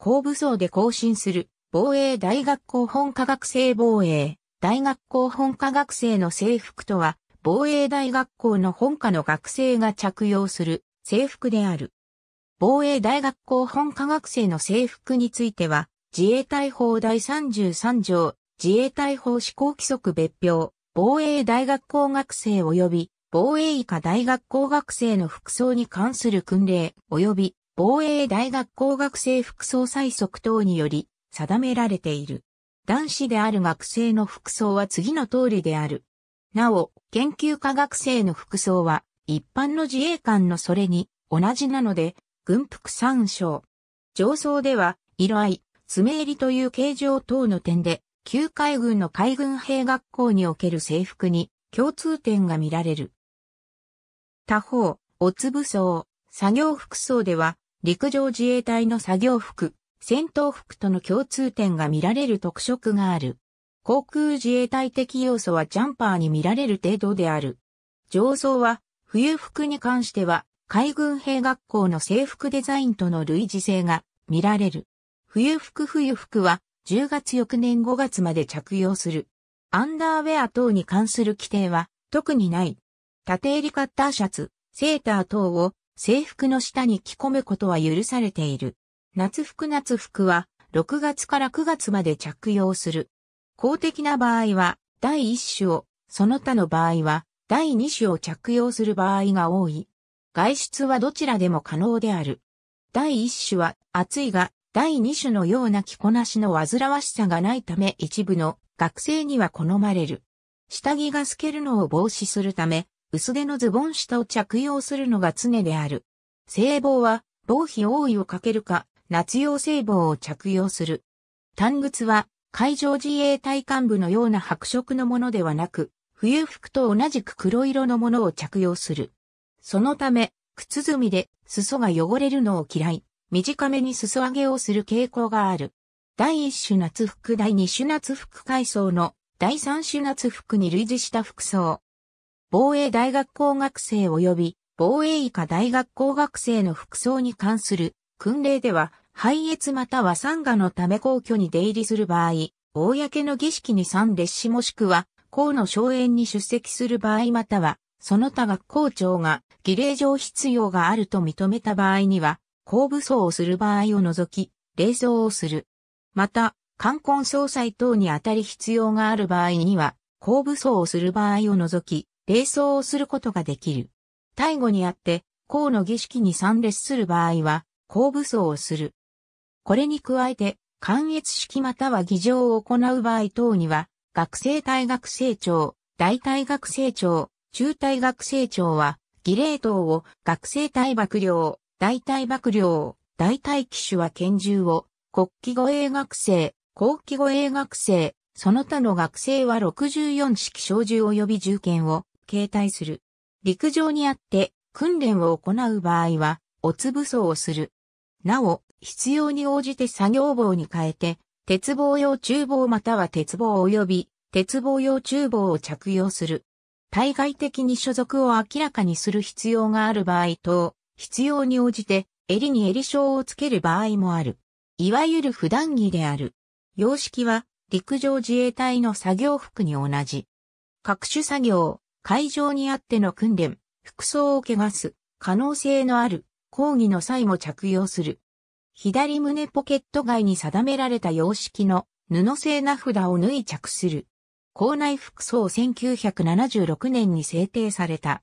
高武装で更新する、防衛大学校本科学生防衛、大学校本科学生の制服とは、防衛大学校の本科の学生が着用する制服である。防衛大学校本科学生の制服については、自衛隊法第33条、自衛隊法施行規則別表、防衛大学校学生及び防衛医科大学校学生の服装に関する訓令及び防衛大学校学生服装最速等により定められている。男子である学生の服装は次の通りである。なお、研究科学生の服装は一般の自衛官のそれに同じなので、軍服参照。上層では、色合い、爪襟という形状等の点で、旧海軍の海軍兵学校における制服に共通点が見られる。他方、おつそ装、作業服装では、陸上自衛隊の作業服、戦闘服との共通点が見られる特色がある。航空自衛隊的要素はジャンパーに見られる程度である。上層は、冬服に関しては、海軍兵学校の制服デザインとの類似性が見られる。冬服冬服は、10月翌年5月まで着用する。アンダーウェア等に関する規定は特にない。縦襟カッターシャツ、セーター等を制服の下に着込むことは許されている。夏服夏服は、6月から9月まで着用する。公的な場合は、第1種を、その他の場合は、第2種を着用する場合が多い。外出はどちらでも可能である。第1種は、暑いが、第2種のような着こなしの煩わしさがないため一部の学生には好まれる。下着が透けるのを防止するため、薄手のズボン下を着用するのが常である。聖帽は、防費覆いをかけるか、夏用聖帽を着用する。単靴は、海上自衛隊幹部のような白色のものではなく、冬服と同じく黒色のものを着用する。そのため、靴積みで裾が汚れるのを嫌い、短めに裾上げをする傾向がある。第1種夏服第2種夏服階層の第3種夏服に類似した服装。防衛大学校学生及び防衛医科大学校学生の服装に関する訓令では、拝謁または参賀のため皇居に出入りする場合、公の儀式に参列しもしくは、校の荘園に出席する場合または、その他学校長が儀礼上必要があると認めた場合には、公武装をする場合を除き、礼装をする。また、冠婚葬祭等にあたり必要がある場合には、公武装をする場合を除き、礼装をすることができる。大悟にあって、公の儀式に参列する場合は、公武装をする。これに加えて、関越式または儀場を行う場合等には、学生大学生長、大大学生長、中大学生長は、儀礼等を学生大幕僚、大大幕僚、大大機種は拳銃を、国旗護衛学生、後期護衛学生、その他の学生は64式小銃及び銃剣を、携帯する。陸上にあって訓練を行う場合は、おつ武装をする。なお、必要に応じて作業棒に変えて、鉄棒用厨房または鉄棒及び鉄棒用厨房を着用する。対外的に所属を明らかにする必要がある場合と、必要に応じて襟に襟章をつける場合もある。いわゆる普段着である。様式は陸上自衛隊の作業服に同じ。各種作業、会場にあっての訓練、服装を汚す、可能性のある、講義の際も着用する。左胸ポケット外に定められた様式の布製名札を縫い着する。校内服装1976年に制定された。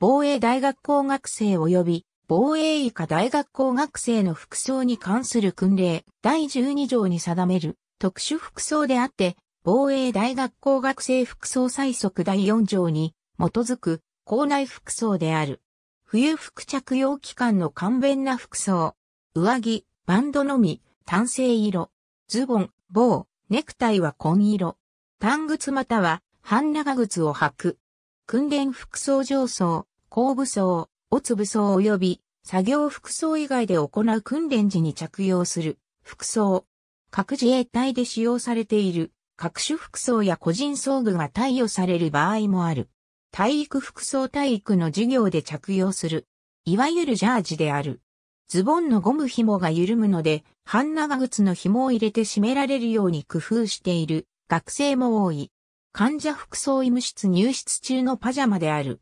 防衛大学校学生及び防衛医科大学校学生の服装に関する訓令第12条に定める特殊服装であって防衛大学校学生服装最速第4条に基づく校内服装である。冬服着用期間の簡便な服装。上着、バンドのみ、単性色。ズボン、棒、ネクタイは紺色。短靴または半長靴を履く。訓練服装上層、後部装、おつ部装及び作業服装以外で行う訓練時に着用する服装。各自衛隊で使用されている各種服装や個人装具が貸与される場合もある。体育服装体育の授業で着用する。いわゆるジャージである。ズボンのゴム紐が緩むので、半長靴の紐を入れて締められるように工夫している学生も多い。患者服装医務室入室中のパジャマである。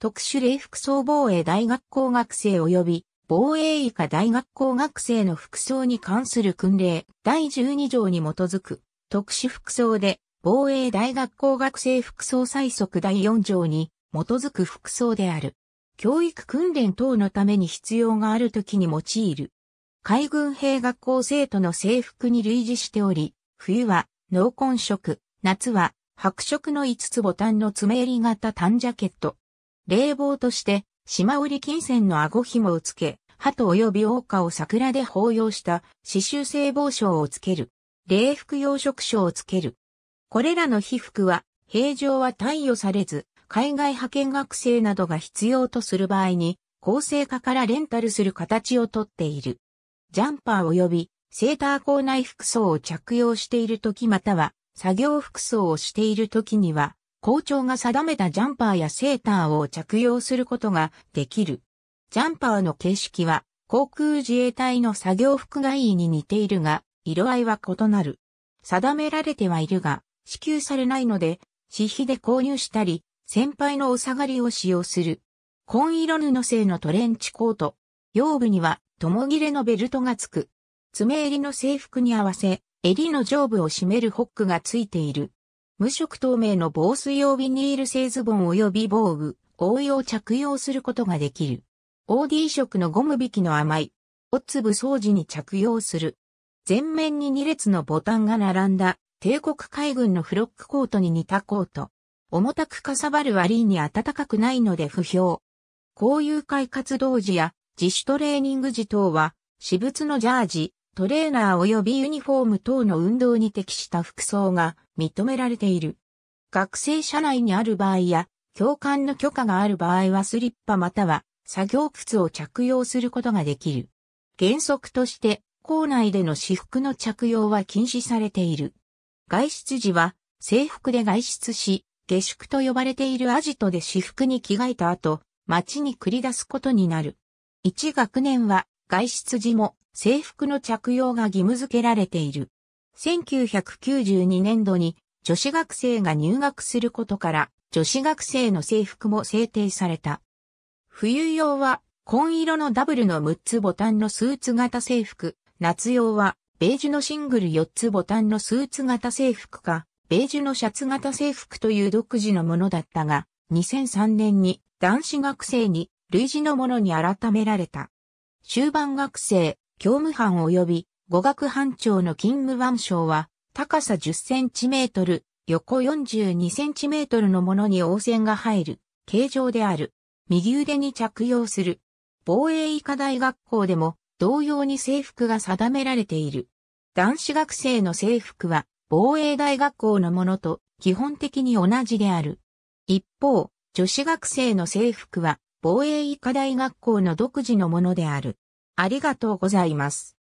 特殊礼服装防衛大学校学生及び防衛医科大学校学生の服装に関する訓令第12条に基づく。特殊服装で、防衛大学校学生服装最速第4条に基づく服装である。教育訓練等のために必要があるときに用いる。海軍兵学校生徒の制服に類似しており、冬は濃紺色、夏は白色の5つボタンの爪襟型短ジャケット。冷房として、島織金線の顎紐をつけ、鳩及び桜花を桜で抱擁した刺繍性帽章をつける。冷服養殖書をつける。これらの被服は、平常は貸与されず、海外派遣学生などが必要とする場合に、厚生化からレンタルする形をとっている。ジャンパー及びセーター校内服装を着用している時または作業服装をしている時には、校長が定めたジャンパーやセーターを着用することができる。ジャンパーの形式は航空自衛隊の作業服外衣に似ているが、色合いは異なる。定められてはいるが、支給されないので、私費で購入したり、先輩のお下がりを使用する。紺色布製のトレンチコート。腰部には、とも切れのベルトがつく。爪襟の制服に合わせ、襟の上部を締めるホックがついている。無色透明の防水用ビニール製ズボン及び防具、覆いを着用することができる。OD 色のゴム引きの甘い、お粒掃除に着用する。前面に2列のボタンが並んだ、帝国海軍のフロックコートに似たコート。重たくかさばる割に暖かくないので不評。交友会活動時や自主トレーニング時等は、私物のジャージ、トレーナー及びユニフォーム等の運動に適した服装が認められている。学生社内にある場合や、教官の許可がある場合はスリッパまたは作業靴を着用することができる。原則として校内での私服の着用は禁止されている。外出時は制服で外出し、下宿と呼ばれているアジトで私服に着替えた後、街に繰り出すことになる。一学年は外出時も制服の着用が義務付けられている。1992年度に女子学生が入学することから女子学生の制服も制定された。冬用は紺色のダブルの6つボタンのスーツ型制服、夏用は、ベージュのシングル4つボタンのスーツ型制服か、ベージュのシャツ型制服という独自のものだったが、2003年に男子学生に類似のものに改められた。終盤学生、教務班及び語学班長の勤務腕章は、高さ10センチメートル、横42センチメートルのものに応戦が入る、形状である。右腕に着用する。防衛医科大学校でも同様に制服が定められている。男子学生の制服は防衛大学校のものと基本的に同じである。一方、女子学生の制服は防衛医科大学校の独自のものである。ありがとうございます。